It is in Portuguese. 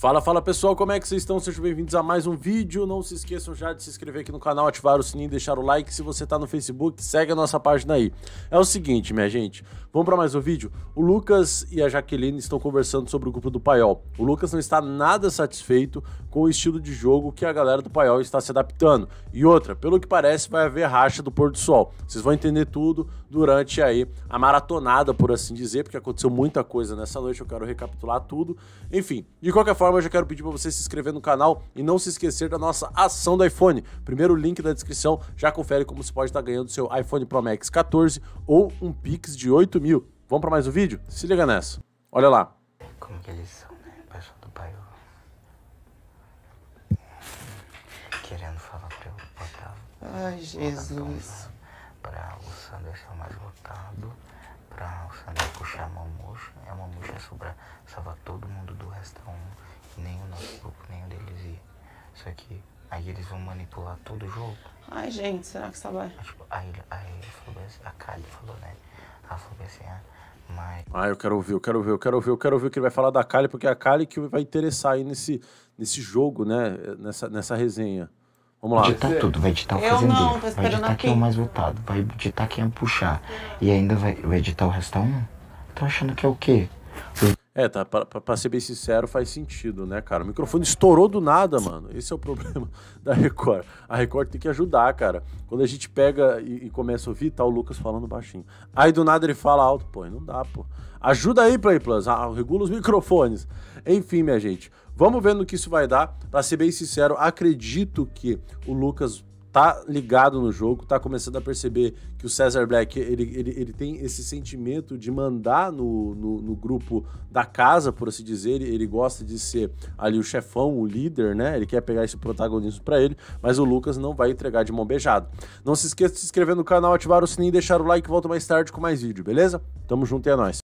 Fala, fala pessoal, como é que vocês estão? Sejam bem-vindos a mais um vídeo. Não se esqueçam já de se inscrever aqui no canal, ativar o sininho, deixar o like. Se você está no Facebook, segue a nossa página aí. É o seguinte, minha gente, vamos para mais um vídeo. O Lucas e a Jaqueline estão conversando sobre o grupo do Paiol. O Lucas não está nada satisfeito com o estilo de jogo que a galera do Paiol está se adaptando. E outra, pelo que parece, vai haver racha do pôr do sol. Vocês vão entender tudo durante aí a maratonada, por assim dizer, porque aconteceu muita coisa nessa noite, eu quero recapitular tudo. Enfim, de qualquer forma, forma, eu já quero pedir para você se inscrever no canal e não se esquecer da nossa ação do iPhone. Primeiro link da descrição, já confere como você pode estar tá ganhando seu iPhone Pro Max 14 ou um Pix de 8 mil. Vamos para mais um vídeo? Se liga nessa. Olha lá. Como que eles são, né? Paixão do pai. Querendo falar para eu botar. Ai, Jesus. Para o Sander ser mais votado para o Sander puxar a mamuxa. E a mamuxa é sobrar, salvar todo mundo do restaurante nem o grupo nem o deles ia. Só que aí eles vão manipular todo o jogo. Ai, gente, será que isso vai? Tá aí, tipo, aí, aí ele falou assim, a Kali falou, né? Ela falou assim, ah, mas... Ah, eu quero ouvir, eu quero ouvir, eu quero ouvir, eu quero ouvir o que ele vai falar da Kali, porque é a Kali que vai interessar aí nesse, nesse jogo, né? Nessa, nessa resenha. Vamos lá. Vai tudo, vai editar o fazendeiro, não, vai editar quem é o mais votado, vai editar quem é puxar, e ainda vai, vai editar o restante um? Tô achando que é o quê? É, tá, pra, pra, ser bem sincero, faz sentido, né, cara? O microfone estourou do nada, mano. Esse é o problema da Record. A Record tem que ajudar, cara. Quando a gente pega e, e começa a ouvir, tá o Lucas falando baixinho. Aí do nada ele fala alto, pô, não dá, pô. Ajuda aí, Play Plus, ah, regula os microfones. Enfim, minha gente, vamos ver no que isso vai dar. Pra ser bem sincero, acredito que o Lucas tá ligado no jogo, tá começando a perceber que o Cesar Black ele, ele, ele tem esse sentimento de mandar no, no, no grupo da casa, por assim dizer. Ele, ele, gosta de ser ali o chefão, o líder, né? Ele quer pegar esse protagonismo para ele, mas o Lucas não vai entregar de mão beijada. Não se esqueça de se inscrever no canal, ativar o sininho, deixar o like. Volto mais tarde com mais vídeo, beleza? Tamo junto e é nóis.